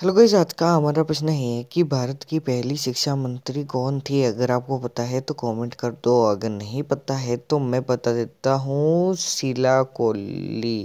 hello guys आज का हमारा प्रश्न है कि भारत की पहली शिक्षा मंत्री कौन थी अगर आपको पता है तो कमेंट कर दो अगर नहीं पता है तो मैं बता देता हूँ शीला कोहली